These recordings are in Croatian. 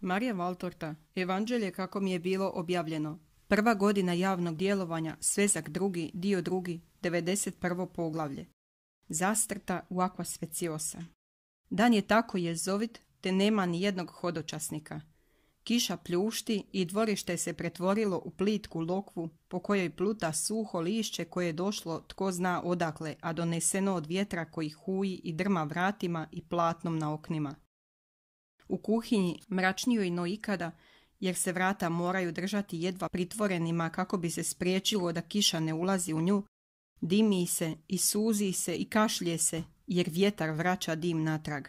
Marija Valtorta, Evanđelje kako mi je bilo objavljeno. Prva godina javnog djelovanja, svezak drugi, dio drugi, 91. poglavlje. Zastrta u aqua speciosa. Dan je tako jezovit, te nema ni jednog hodočasnika. Kiša pljušti i dvorište se pretvorilo u plitku lokvu po kojoj pluta suho lišće koje je došlo tko zna odakle, a doneseno od vjetra koji huji i drma vratima i platnom na oknima u kuhinji, i no ikada, jer se vrata moraju držati jedva pritvorenima kako bi se spriječilo da kiša ne ulazi u nju, dimi se i suzi se i kašlje se, jer vjetar vraća dim natrag.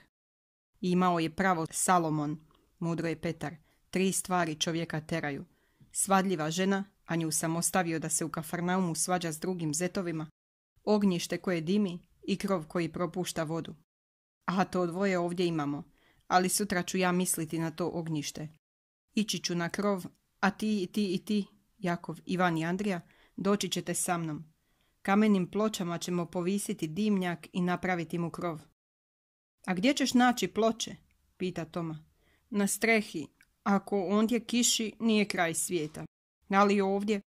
imao je pravo Salomon, mudro je Petar, tri stvari čovjeka teraju. Svadljiva žena, a nju sam ostavio da se u kafarnaumu svađa s drugim zetovima, ognjište koje dimi i krov koji propušta vodu. A to dvoje ovdje imamo, ali sutra ću ja misliti na to ognjište. Ići ću na krov, a ti i ti i ti, Jakov, Ivan i Andrija, doći ćete sa mnom. Kamenim pločama ćemo povisiti dimnjak i napraviti mu krov. A gdje ćeš naći ploče? pita Toma. Na strehi. Ako ondje kiši, nije kraj svijeta. Ali ovdje,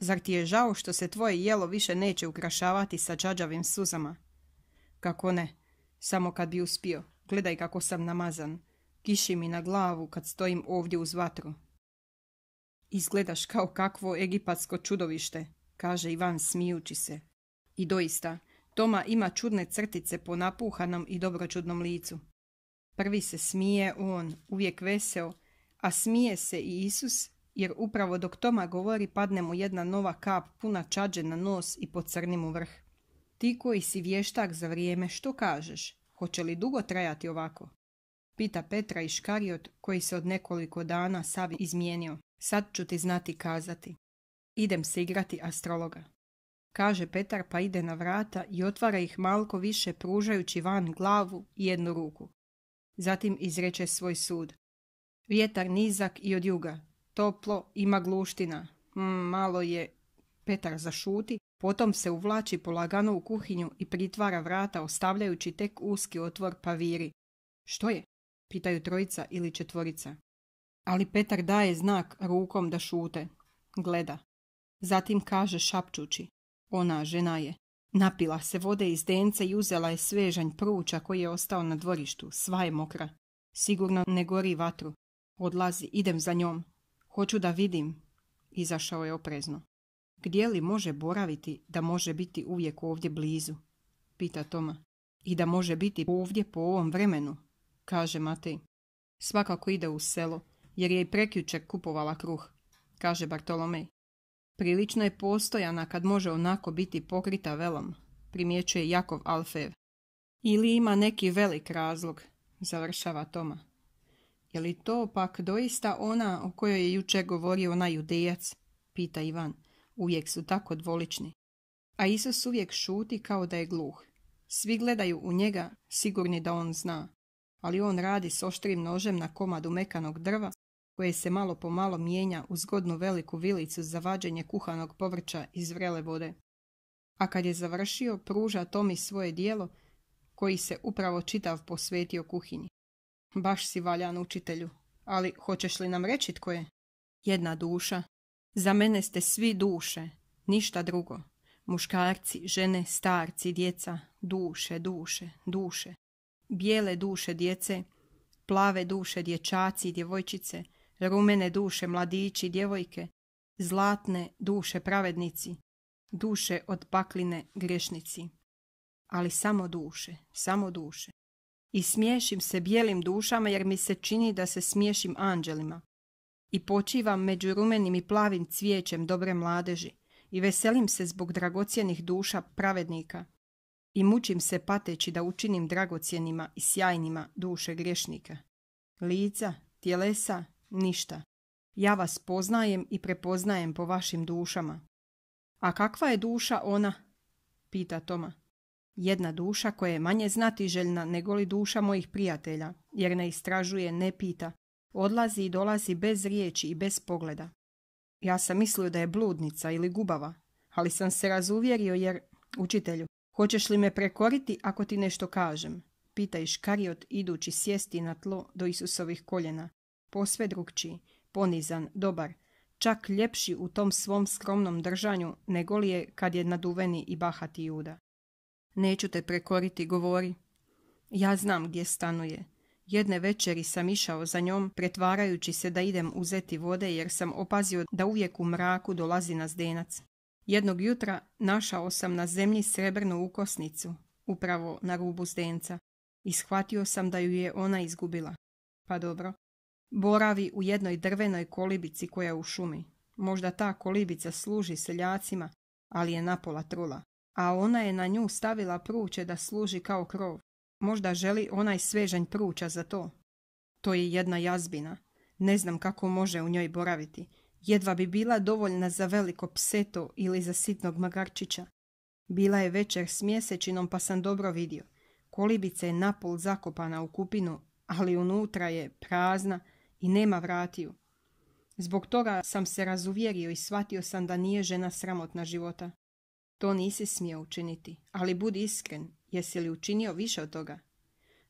zar ti je žao što se tvoje jelo više neće ukrašavati sa čađavim suzama? Kako ne, samo kad bi uspio. Gledaj kako sam namazan. Kiši mi na glavu kad stojim ovdje uz vatru. Izgledaš kao kakvo egipatsko čudovište, kaže Ivan smijući se. I doista, Toma ima čudne crtice po napuhanom i dobročudnom licu. Prvi se smije on, uvijek veseo, a smije se i Isus, jer upravo dok Toma govori padne mu jedna nova kap puna čađe na nos i pocrni mu vrh. Ti koji si vještak za vrijeme, što kažeš? Hoće li dugo trajati ovako? Pita Petra i Škariot koji se od nekoliko dana sav izmijenio. Sad ću ti znati kazati. Idem se igrati astrologa. Kaže Petar pa ide na vrata i otvara ih malko više pružajući van glavu i jednu ruku. Zatim izreče svoj sud. Vjetar nizak i od juga. Toplo, ima gluština. Mm, malo je... Petar zašuti, Potom se uvlači polagano u kuhinju i pritvara vrata ostavljajući tek uski otvor paviri. Što je? pitaju trojica ili četvorica. Ali Petar daje znak rukom da šute. Gleda. Zatim kaže šapčući. Ona žena je. Napila se vode iz dence i uzela je svežanj pruća koji je ostao na dvorištu. Sva je mokra. Sigurno ne gori vatru. Odlazi, idem za njom. Hoću da vidim. Izašao je oprezno. Gdje li može boraviti da može biti uvijek ovdje blizu? Pita Toma. I da može biti ovdje po ovom vremenu, kaže Matej. Svakako ide u selo, jer je i prekjučer kupovala kruh, kaže Bartolomej. Prilično je postojana kad može onako biti pokrita velom, primjećuje Jakov Alfev. Ili ima neki velik razlog, završava Toma. Je li to pak doista ona o kojoj je jučer govorio onaj judejac, pita Ivan. Uvijek su tako dvolični. A Isus uvijek šuti kao da je gluh. Svi gledaju u njega, sigurni da on zna. Ali on radi s oštrim nožem na komadu mekanog drva, koje se malo po malo mijenja u zgodnu veliku vilicu za vađenje kuhanog povrća iz vrele vode. A kad je završio, pruža Tomi svoje dijelo, koji se upravo čitav posvetio kuhinji. Baš si valjan učitelju, ali hoćeš li nam reći tko je? Jedna duša, za mene ste svi duše, ništa drugo. Muškarci, žene, starci, djeca, duše, duše, duše. Bijele duše djece, plave duše dječaci i djevojčice, rumene duše mladići i djevojke, zlatne duše pravednici, duše od pakline grešnici. Ali samo duše, samo duše. I smiješim se bijelim dušama jer mi se čini da se smiješim anđelima i počivam među rumenim i plavim cvijećem dobre mladeži i veselim se zbog dragocjenih duša pravednika i mučim se pateći da učinim dragocjenima i sjajnima duše grešnika. Lica, tjelesa, ništa. Ja vas poznajem i prepoznajem po vašim dušama. A kakva je duša ona? Pita Toma. Jedna duša koja je manje znatiželjna nego li duša mojih prijatelja, jer ne istražuje, ne pita, Odlazi i dolazi bez riječi i bez pogleda. Ja sam mislio da je bludnica ili gubava, ali sam se razuvjerio jer, učitelju, hoćeš li me prekoriti ako ti nešto kažem? Pita Iškariot idući sjesti na tlo do Isusovih koljena. Posve drugčiji, ponizan, dobar, čak ljepši u tom svom skromnom držanju nego li je kad je naduveni i bahati juda. Neću te prekoriti, govori. Ja znam gdje stanuje. Jedne večeri sam išao za njom, pretvarajući se da idem uzeti vode jer sam opazio da uvijek u mraku dolazi na zdenac. Jednog jutra našao sam na zemlji srebrnu ukosnicu, upravo na rubu zdenca, i shvatio sam da ju je ona izgubila. Pa dobro. Boravi u jednoj drvenoj kolibici koja u šumi. Možda ta kolibica služi seljacima, ali je napola trula. A ona je na nju stavila pruće da služi kao krov. Možda želi onaj svežanj pruća za to. To je jedna jazbina. Ne znam kako može u njoj boraviti. Jedva bi bila dovoljna za veliko pseto ili za sitnog magarčića. Bila je večer s mjesečinom pa sam dobro vidio. Kolibica je napol zakopana u kupinu, ali unutra je prazna i nema vratiju. Zbog toga sam se razuvjerio i shvatio sam da nije žena sramotna života. To nisi smio učiniti, ali budi iskren Jesi li učinio više od toga?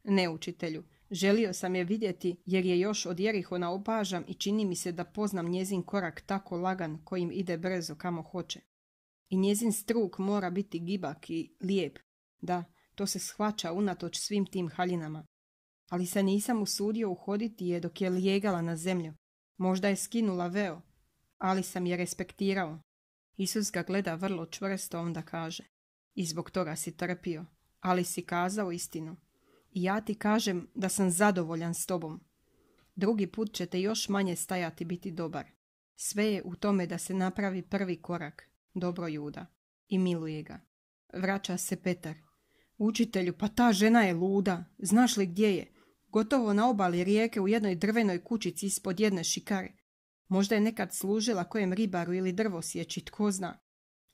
Ne, učitelju. Želio sam je vidjeti jer je još od Jerihona opažam i čini mi se da poznam njezin korak tako lagan kojim ide brzo kamo hoće. I njezin struk mora biti gibak i lijep. Da, to se shvaća unatoč svim tim haljinama. Ali se nisam usudio uhoditi je dok je lijegala na zemlju. Možda je skinula veo, ali sam je respektirao. Isus ga gleda vrlo čvrsto, onda kaže. I zbog toga si trpio ali si kazao istinu. I ja ti kažem da sam zadovoljan s tobom. Drugi put će te još manje stajati biti dobar. Sve je u tome da se napravi prvi korak, dobro juda, i miluje ga. Vraća se Petar. Učitelju, pa ta žena je luda. Znaš li gdje je? Gotovo na obali rijeke u jednoj drvenoj kućici ispod jedne šikare. Možda je nekad služila kojem ribaru ili drvosjeći, tko zna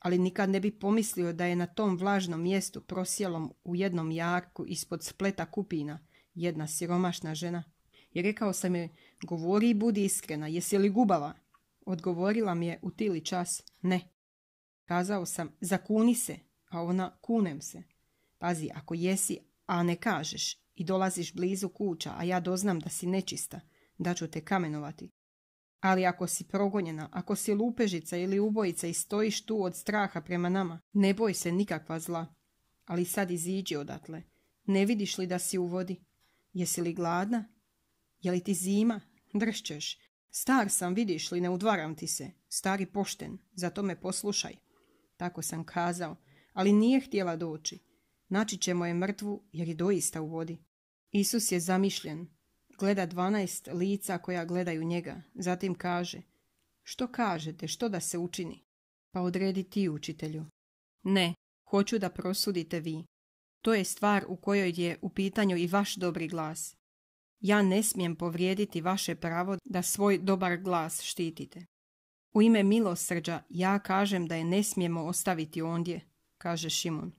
ali nikad ne bi pomislio da je na tom vlažnom mjestu prosjelom u jednom jarku ispod spleta kupina jedna siromašna žena. I rekao sam joj, govori i budi iskrena, jesi li gubava? Odgovorila mi je u tili čas, ne. Kazao sam, zakuni se, a ona, kunem se. Pazi, ako jesi, a ne kažeš i dolaziš blizu kuća, a ja doznam da si nečista, da ću te kamenovati. Ali ako si progonjena, ako si lupežica ili ubojica i stojiš tu od straha prema nama, ne boj se nikakva zla. Ali sad iziđi odatle. Ne vidiš li da si u vodi? Jesi li gladna? Je li ti zima? Dršćeš. Star sam, vidiš li, ne udvaram ti se. Stari pošten, zato me poslušaj. Tako sam kazao, ali nije htjela doći. Naći ćemo je mrtvu jer je doista u vodi. Isus je zamišljen, Gleda dvanaest lica koja gledaju njega, zatim kaže Što kažete, što da se učini? Pa odredi ti učitelju. Ne, hoću da prosudite vi. To je stvar u kojoj je u pitanju i vaš dobri glas. Ja ne smijem povrijediti vaše pravo da svoj dobar glas štitite. U ime milosrđa ja kažem da je ne smijemo ostaviti ondje, kaže Šimon.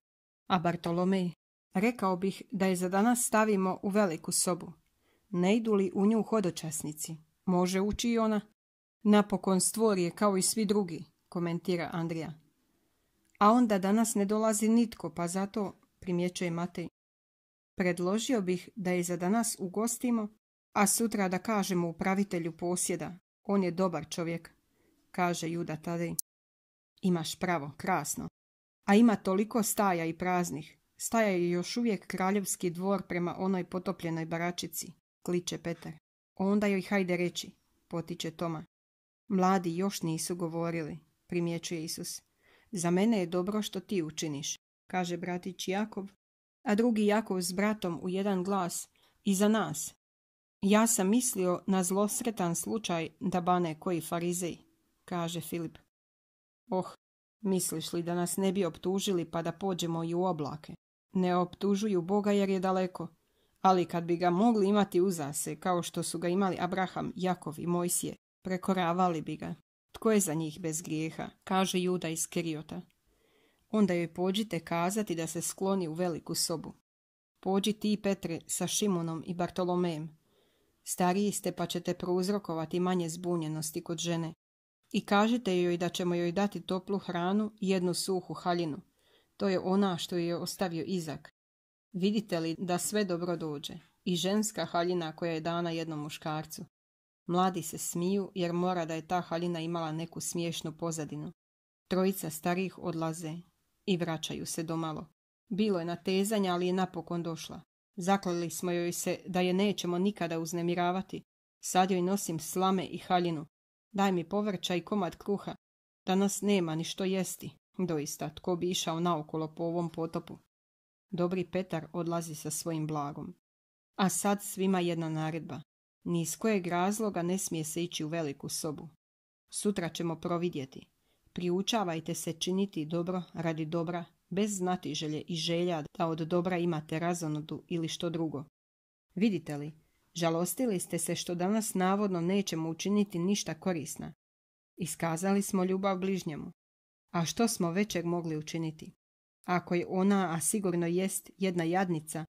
A Bartolomej, rekao bih da je za danas stavimo u veliku sobu, ne idu li u nju hodočasnici. Može ući i ona. Napokon stvor je kao i svi drugi, komentira Andrija. A onda danas ne dolazi nitko, pa zato, primjećuje Matej. Predložio bih da je za danas ugostimo, a sutra da kažemo upravitelju posjeda. On je dobar čovjek, kaže Juda Tadej. Imaš pravo, krasno. A ima toliko staja i praznih. Staja je još uvijek kraljevski dvor prema onoj potopljenoj baračici kliče Petar. Onda joj hajde reći, potiče Toma. Mladi još nisu govorili, primjećuje Isus. Za mene je dobro što ti učiniš, kaže bratić Jakov, a drugi Jakov s bratom u jedan glas, i za nas. Ja sam mislio na zlosretan slučaj da bane koji farizej, kaže Filip. Oh, misliš li da nas ne bi optužili pa da pođemo i u oblake? Ne optužuju Boga jer je daleko, ali kad bi ga mogli imati uzase, kao što su ga imali Abraham, Jakov i Mojsije, prekoravali bi ga. Tko je za njih bez grijeha, kaže Juda iz Kriota. Onda joj pođite kazati da se skloni u veliku sobu. Pođi ti, Petre, sa Šimunom i Bartolomejem. Stariji ste pa ćete prouzrokovati manje zbunjenosti kod žene. I kažite joj da ćemo joj dati toplu hranu i jednu suhu haljinu. To je ona što je ostavio Izak, Vidite li da sve dobro dođe? I ženska haljina koja je dana jednom muškarcu. Mladi se smiju jer mora da je ta haljina imala neku smiješnu pozadinu. Trojica starih odlaze i vraćaju se domalo. Bilo je natezanja, ali je napokon došla. Zaklali smo joj se da je nećemo nikada uznemiravati. Sad joj nosim slame i haljinu. Daj mi povrća i komad kruha. Danas nema ni što jesti. Doista, tko bi išao naokolo po ovom potopu? Dobri Petar odlazi sa svojim blagom. A sad svima jedna naredba. Ni iz kojeg razloga ne smije se ići u veliku sobu. Sutra ćemo providjeti. Priučavajte se činiti dobro radi dobra, bez znatiželje i želja da od dobra imate razonodu ili što drugo. Vidite li, žalostili ste se što danas navodno nećemo učiniti ništa korisna. Iskazali smo ljubav bližnjemu. A što smo većeg mogli učiniti? Ako je ona, a sigurno jest, jedna jadnica,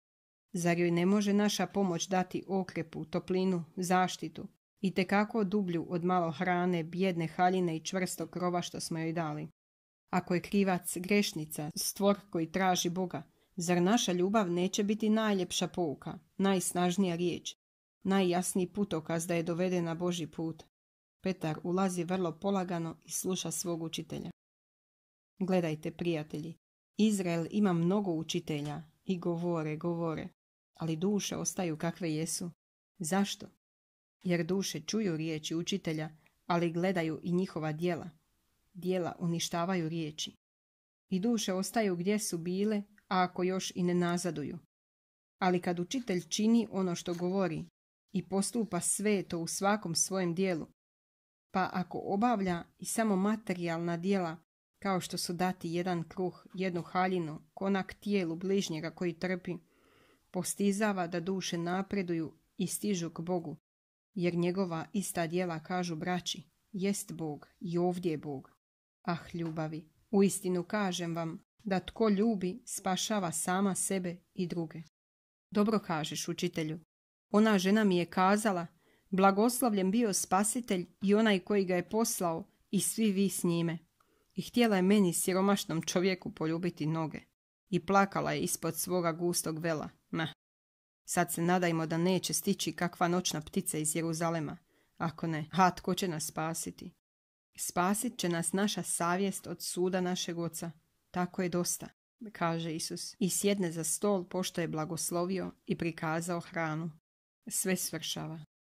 zar joj ne može naša pomoć dati okrepu, toplinu, zaštitu i tekako dublju od malo hrane, bjedne haljine i čvrstog krova što smo joj dali? Ako je krivac grešnica, stvor koji traži Boga, zar naša ljubav neće biti najljepša pouka, najsnažnija riječ, najjasniji putokaz da je dovedena Boži put? Petar ulazi vrlo polagano i sluša svog učitelja. Gledajte, prijatelji, Izrael ima mnogo učitelja i govore, govore, ali duše ostaju kakve jesu. Zašto? Jer duše čuju riječi učitelja, ali gledaju i njihova dijela. Dijela uništavaju riječi. I duše ostaju gdje su bile, a ako još i ne nazaduju. Ali kad učitelj čini ono što govori i postupa sve to u svakom svojem dijelu, pa ako obavlja i samo materijalna dijela, kao što su dati jedan kruh, jednu haljinu, konak tijelu bližnjega koji trpi, postizava da duše napreduju i stižu k Bogu, jer njegova ista dijela kažu braći, jest Bog i ovdje je Bog. Ah, ljubavi, u istinu kažem vam da tko ljubi spašava sama sebe i druge. Dobro kažeš, učitelju. Ona žena mi je kazala, blagoslovljen bio spasitelj i onaj koji ga je poslao i svi vi s njime i htjela je meni siromašnom čovjeku poljubiti noge. I plakala je ispod svoga gustog vela. Na. Sad se nadajmo da neće stići kakva noćna ptica iz Jeruzalema. Ako ne, hatko tko će nas spasiti? Spasit će nas naša savjest od suda našeg oca. Tako je dosta, kaže Isus. I sjedne za stol pošto je blagoslovio i prikazao hranu. Sve svršava.